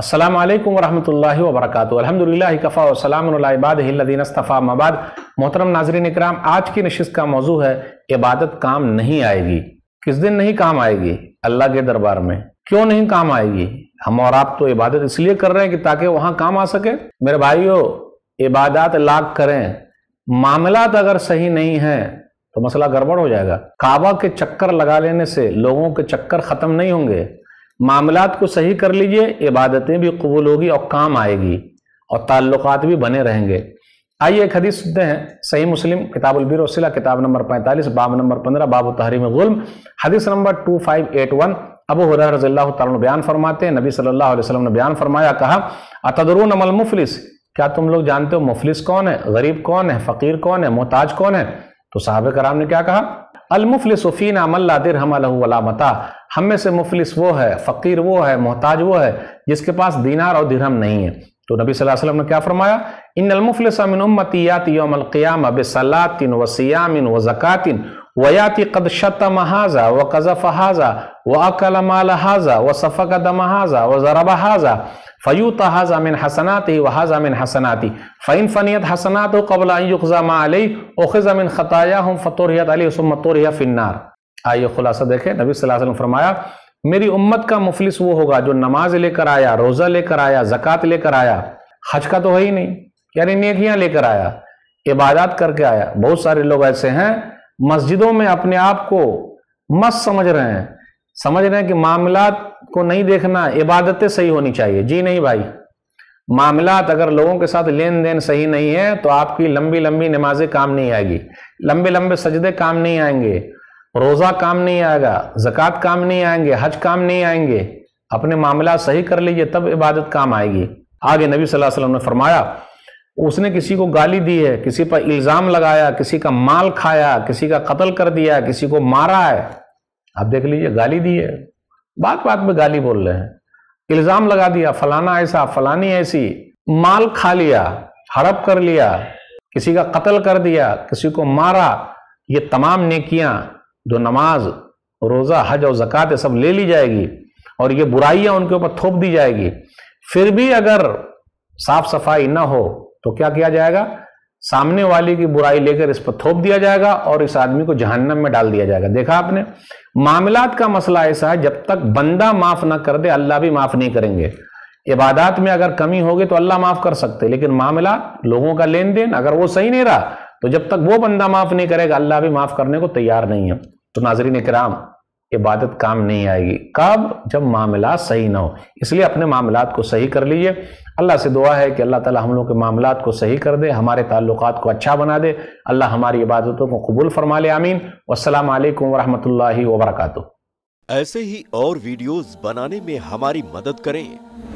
असलम वरहमल वबरक अलहमदिल्ला कफ़ा वसलामबादीनस्तफ़ा मबाद मोहतरम नाजरन इक्राम आज की नशस्त का मौजू है इबादत काम नहीं आएगी किस दिन नहीं काम आएगी अल्लाह के दरबार में क्यों नहीं काम आएगी हम और आप तो इबादत इसलिए कर रहे हैं कि ताकि वहाँ काम आ सके मेरे भाइयों इबादत लाख करें मामला अगर सही नहीं है तो मसला गड़बड़ हो जाएगा काबा के चक्कर लगा लेने से लोगों के चक्कर ख़त्म नहीं होंगे मामला को सही कर लीजिए इबादतें भी कबूल होगी और काम आएगी और ताल्लुकात भी बने रहेंगे आइए एक हदीस सुनते हैं सही मुस्लिम किताबुलबीर वसीला किताब नंबर 45 बाब नंबर 15 बाब तहरीम गुलम हदीस नंबर 2581 अबू हुरैरा रजील्ला बयान फरमाते हैं नबी सल्लल्लाहु अलैहि वसल्लम ने बयान फरमाया कहा अतदरून अमल मुफलिस क्या तुम लोग जानते हो मुफलिस कौन है गरीब कौन है फ़कीर कौन है मोहताज कौन है तो साहब कराम ने क्या कहा المفلس फीना मल्ला दिर हम लहू वला मता हम में से मुफलिस वो है फ़कीर वो है मोहताज वो है जिसके पास दीनार और दिरहम नहीं है तो नबी सल्लल्लाहु अलैहि वसल्लम ने क्या फरमाया इन अलमुफलिस मिन उम्मती याति यौम अलक़ियाम बिसलातिन व सियामिन व ज़कातिन वयाति कद शतम हाजा व कज़फ़ हाजा व अकल माल हाजा व सफ़क दम हाजा व ज़रब हाजा फ़यूता हाजा मिन हसनाती व हाजा मिन हसनाती फ़ैन फ़नीत हसनात कबलाजा माली ओखज़ा मिन ख़ताया हम फ़तोरियत अली उसमतोरिया फ़िन्नार आइए खुलासा देखें नबी सल्लल्लाहु अलैहि वसल्लम फरमाया मेरी उम्मत का मुफलिस वो होगा जो नमाज लेकर आया रोज़ा लेकर आया ज़क़़त लेकर आया हज का तो है ही नहीं यानी नेकियाँ लेकर आया इबादत करके आया बहुत सारे लोग ऐसे हैं मस्जिदों में अपने आप को मस्त समझ रहे हैं समझ रहे हैं कि मामला को नहीं देखना इबादतें सही होनी चाहिए जी नहीं भाई मामला अगर लोगों के साथ लेन देन सही नहीं है तो आपकी लंबी लंबी नमाजें काम नहीं आएगी लंबे लंबे सजदे काम नहीं आएंगे रोज़ा काम नहीं आएगा जक़ात काम नहीं आएंगे हज काम नहीं आएंगे अपने मामला सही कर लीजिए तब इबादत काम आएगी आगे नबी सल्लल्लाहु अलैहि वसल्लम ने फरमाया उसने किसी को गाली दी है किसी पर इल्ज़ाम लगाया किसी का माल खाया किसी का कत्ल कर दिया किसी को मारा है आप देख लीजिए गाली दी है बात बात में गाली बोल रहे हैं इल्जाम लगा दिया फलाना ऐसा फलानी ऐसी माल खा लिया हड़प कर लिया किसी का कत्ल कर दिया किसी को मारा ये तमाम नेकियां जो नमाज रोज़ा हज और जक़ात ये सब ले ली जाएगी और ये बुराइयां उनके ऊपर थोप दी जाएगी फिर भी अगर साफ सफाई ना हो तो क्या किया जाएगा सामने वाले की बुराई लेकर इस पर थोप दिया जाएगा और इस आदमी को जहन्नम में डाल दिया जाएगा देखा आपने मामलात का मसला ऐसा है जब तक बंदा माफ ना कर दे अल्लाह भी माफ नहीं करेंगे इबादात में अगर कमी होगी तो अल्लाह माफ कर सकते लेकिन मामला लोगों का लेन देन अगर वो सही नहीं रहा तो जब तक वो बंदा माफ नहीं करेगा अल्लाह भी माफ करने को तैयार नहीं है तो नाजरीन कराम इबादत काम नहीं आएगी कब जब मामला सही ना हो इसलिए अपने मामला को सही कर लीजिए अल्लाह से दुआ है कि अल्लाह ताला हम लोग के मामला को सही कर दे हमारे ताल्लुक को अच्छा बना दे अल्लाह हमारी इबादतों को कबूल फरमा ले आमीन असलम वरहमत ला ऐसे ही और वीडियोज़ बनाने में हमारी मदद करें